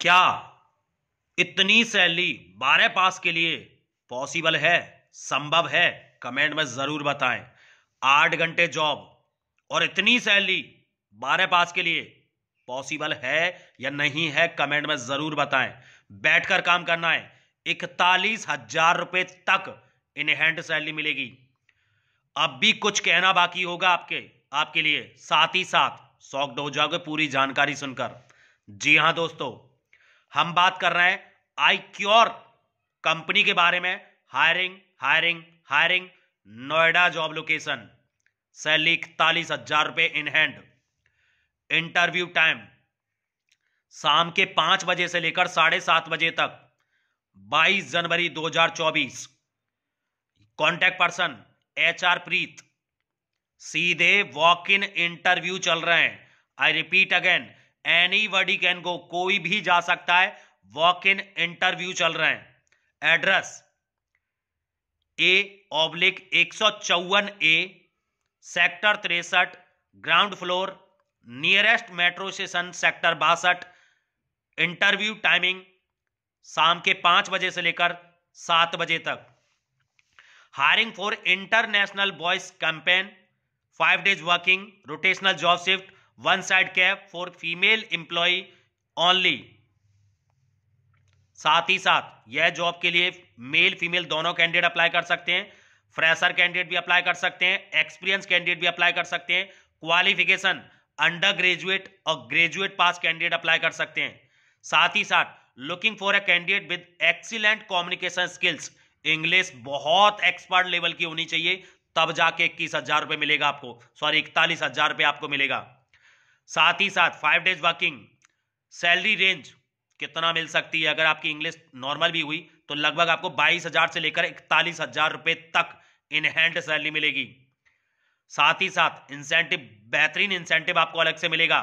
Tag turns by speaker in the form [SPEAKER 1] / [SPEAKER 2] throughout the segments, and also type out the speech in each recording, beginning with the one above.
[SPEAKER 1] क्या इतनी सैलरी बारह पास के लिए पॉसिबल है संभव है कमेंट में जरूर बताएं आठ घंटे जॉब और इतनी सैलरी बारह पास के लिए पॉसिबल है या नहीं है कमेंट में जरूर बताएं बैठकर काम करना है इकतालीस हजार रुपए तक इनहैंड सैलरी मिलेगी अब भी कुछ कहना बाकी होगा आपके आपके लिए साथ ही साथ सॉक्ट हो जाओगे पूरी जानकारी सुनकर जी हां दोस्तों हम बात कर रहे हैं आई क्योर कंपनी के बारे में hiring hiring hiring Noida job location salary इकतालीस हजार रुपए इन हैंड इंटरव्यू टाइम शाम के पांच बजे से लेकर साढ़े सात बजे तक 22 जनवरी 2024 contact person H R Preet सीधे वॉक इन इंटरव्यू चल रहे हैं I repeat again anybody can go कोई भी जा सकता है वॉक इन इंटरव्यू चल रहे हैं एड्रेस ए ऑब्लिक एक सौ चौवन ए सेक्टर तिरसठ ground floor nearest metro station sector बासठ इंटरव्यू टाइमिंग शाम के पांच बजे से लेकर सात बजे तक hiring for international voice campaign five days working rotational job shift one side cab for female employ only साथ ही साथ यह जॉब के लिए मेल फीमेल दोनों कैंडिडेट अप्लाई कर सकते हैं फ्रेशर कैंडिडेट भी अप्लाई कर सकते हैं एक्सपीरियंस कैंडिडेट भी अप्लाई कर सकते हैं क्वालिफिकेशन अंडर ग्रेजुएट और ग्रेजुएट पास कैंडिडेट अप्लाई कर सकते हैं साथ ही साथ looking for a candidate with excellent communication skills English बहुत एक्सपर्ट लेवल की होनी चाहिए तब जाके इक्कीस हजार रुपए मिलेगा आपको सॉरी इकतालीस हजार रुपए आपको मिलेगा साथ ही साथ five days working salary range कितना मिल सकती है अगर आपकी इंग्लिश नॉर्मल भी हुई तो लगभग आपको बाईस हजार से लेकर इकतालीस हजार रुपए तक इन हैंड सैलरी मिलेगी साथ ही साथ इंसेंटिव बेहतरीन इंसेंटिव आपको अलग से मिलेगा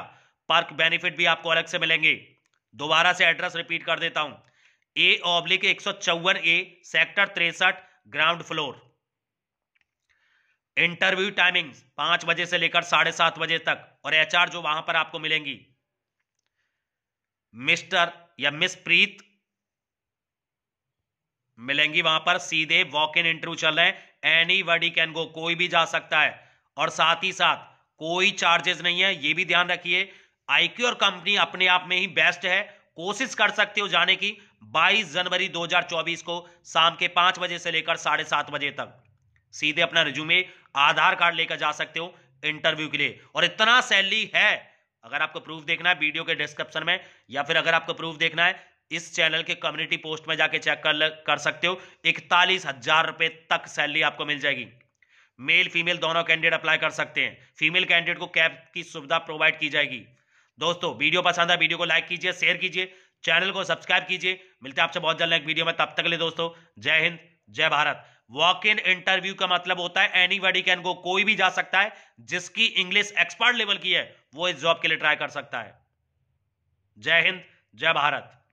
[SPEAKER 1] पर्क बेनिफिट भी आपको अलग से मिलेंगे दोबारा से एड्रेस रिपीट कर देता हूं ए ऑब्लिक एक सौ चौवन ए सेक्टर तिरसठ ग्राउंड फ्लोर इंटरव्यू टाइमिंग्स पांच बजे से लेकर साढ़े सात बजे तक और एचआर जो वहां पर आपको मिलेंगी मिस्टर या मिस प्रीत मिलेंगी वहां पर सीधे वॉक इन इंटरव्यू चल रहे हैं एनी बडी कैन गो कोई भी जा सकता है और साथ ही साथ कोई चार्जेस नहीं है ये भी ध्यान रखिए आईक्यू और कंपनी अपने आप में ही बेस्ट है कोशिश कर सकते हो जाने की 22 जनवरी 2024 को शाम के पांच बजे से लेकर साढ़े सात बजे तक सीधे अपना रिज्यूमे आधार कार्ड लेकर जा सकते हो इंटरव्यू के लिए और इतना सैलरी है अगर आपको प्रूफ देखना है वीडियो के डिस्क्रिप्शन में या फिर अगर आपको प्रूफ देखना है इस चैनल के कम्युनिटी पोस्ट में जाके चेक कर, कर सकते हो इकतालीस हजार रुपए तक सैलरी आपको मिल जाएगी मेल फीमेल दोनों कैंडिडेट अप्लाई कर सकते हैं फीमेल कैंडिडेट को कैब की सुविधा प्रोवाइड की जाएगी दोस्तों वीडियो पसंद है वीडियो को लाइक कीजिए शेयर कीजिए चैनल को सब्सक्राइब कीजिए मिलते हैं आपसे बहुत जल्द एक वीडियो में तब तक ले दोस्तों जय हिंद जय भारत वॉक इन इंटरव्यू का मतलब होता है एनी बडी कैन गो कोई भी जा सकता है जिसकी इंग्लिश एक्सपर्ट लेवल की है वो इस जॉब के लिए ट्राई कर सकता है जय हिंद जय भारत